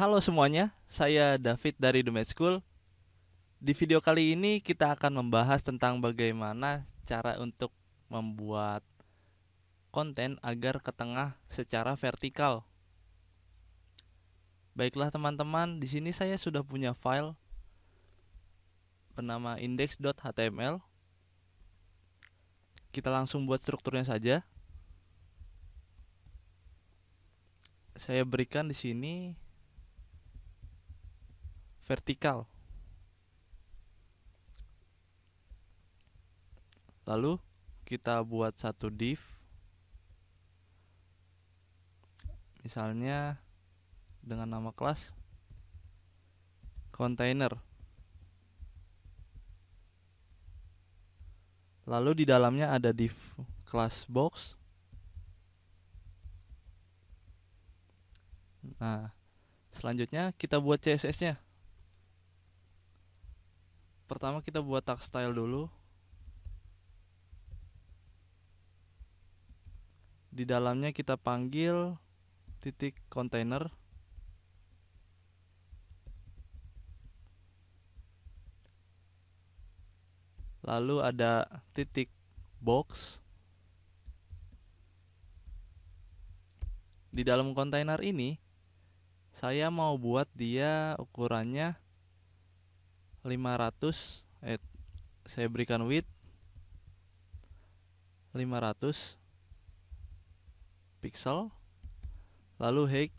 Halo semuanya, saya David dari The Med School. Di video kali ini kita akan membahas tentang bagaimana cara untuk membuat konten agar ke tengah secara vertikal. Baiklah teman-teman, di sini saya sudah punya file bernama index.html. Kita langsung buat strukturnya saja. Saya berikan di sini vertikal. Lalu kita buat satu div. Misalnya dengan nama kelas container. Lalu di dalamnya ada div kelas box. Nah, selanjutnya kita buat CSS-nya pertama kita buat tag style dulu di dalamnya kita panggil titik container lalu ada titik box di dalam kontainer ini saya mau buat dia ukurannya 500 eh saya berikan width 500 pixel lalu height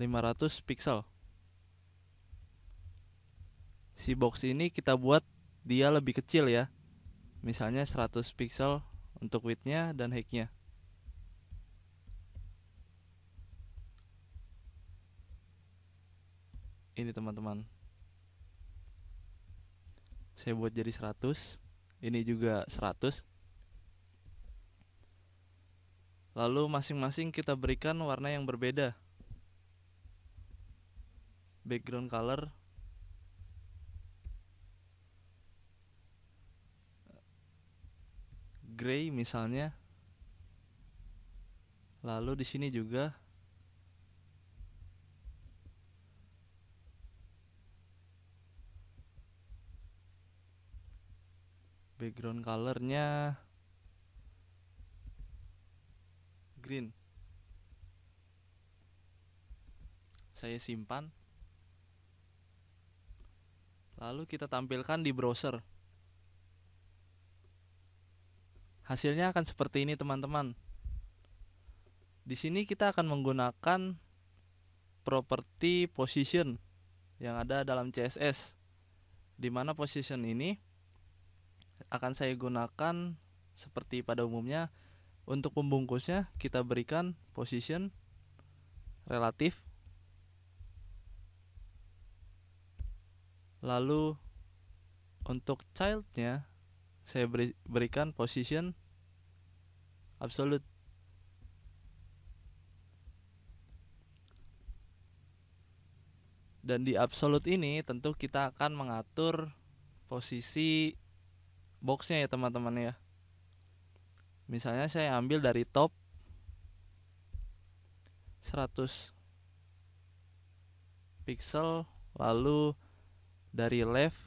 500 pixel si box ini kita buat dia lebih kecil ya misalnya 100 pixel untuk widthnya dan heightnya ini teman-teman saya buat jadi 100 ini juga 100 lalu masing-masing kita berikan warna yang berbeda background color gray misalnya lalu di sini juga background colornya green saya simpan lalu kita tampilkan di browser hasilnya akan seperti ini teman-teman di sini kita akan menggunakan properti position yang ada dalam CSS di mana position ini akan saya gunakan seperti pada umumnya untuk pembungkusnya kita berikan position relatif lalu untuk childnya saya berikan position absolute dan di absolute ini tentu kita akan mengatur posisi boxnya ya teman-teman ya misalnya saya ambil dari top 100 pixel lalu dari left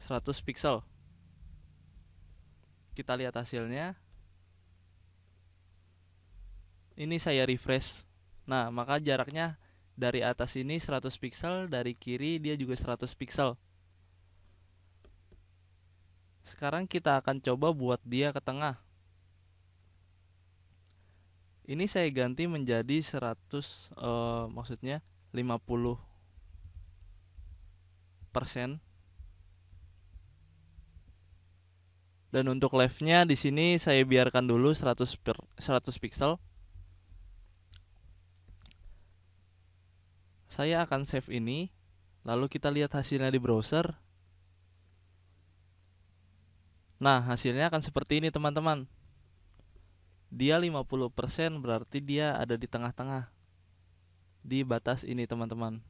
100 pixel kita lihat hasilnya ini saya refresh nah maka jaraknya dari atas ini 100 pixel dari kiri dia juga 100 pixel sekarang kita akan coba buat dia ke tengah. Ini saya ganti menjadi 100 e, eh, maksudnya 50 persen. Dan untuk left-nya di sini saya biarkan dulu 100 per, 100 pixel. Saya akan save ini, lalu kita lihat hasilnya di browser. Nah, hasilnya akan seperti ini teman-teman. Dia 50% berarti dia ada di tengah-tengah. Di batas ini teman-teman.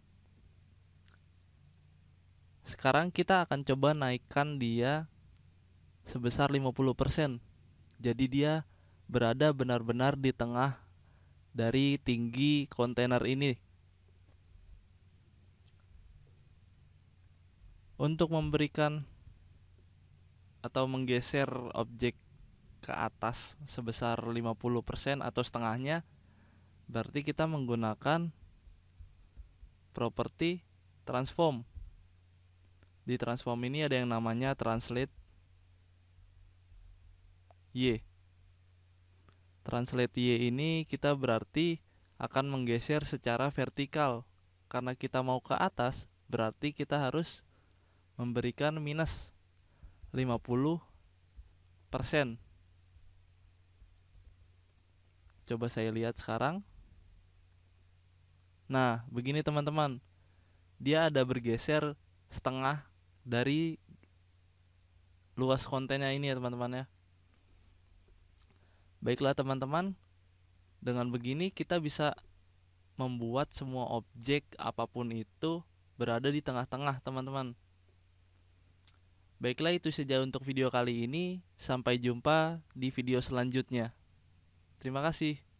Sekarang kita akan coba naikkan dia sebesar 50%. Jadi dia berada benar-benar di tengah dari tinggi kontainer ini. Untuk memberikan atau menggeser objek ke atas sebesar 50% atau setengahnya berarti kita menggunakan properti transform di transform ini ada yang namanya translate Y translate Y ini kita berarti akan menggeser secara vertikal karena kita mau ke atas berarti kita harus memberikan minus 50 Coba saya lihat sekarang. Nah, begini teman-teman. Dia ada bergeser setengah dari luas kontennya ini ya teman-teman ya. Baiklah teman-teman, dengan begini kita bisa membuat semua objek apapun itu berada di tengah-tengah teman-teman. Baiklah itu saja untuk video kali ini. Sampai jumpa di video selanjutnya. Terima kasih.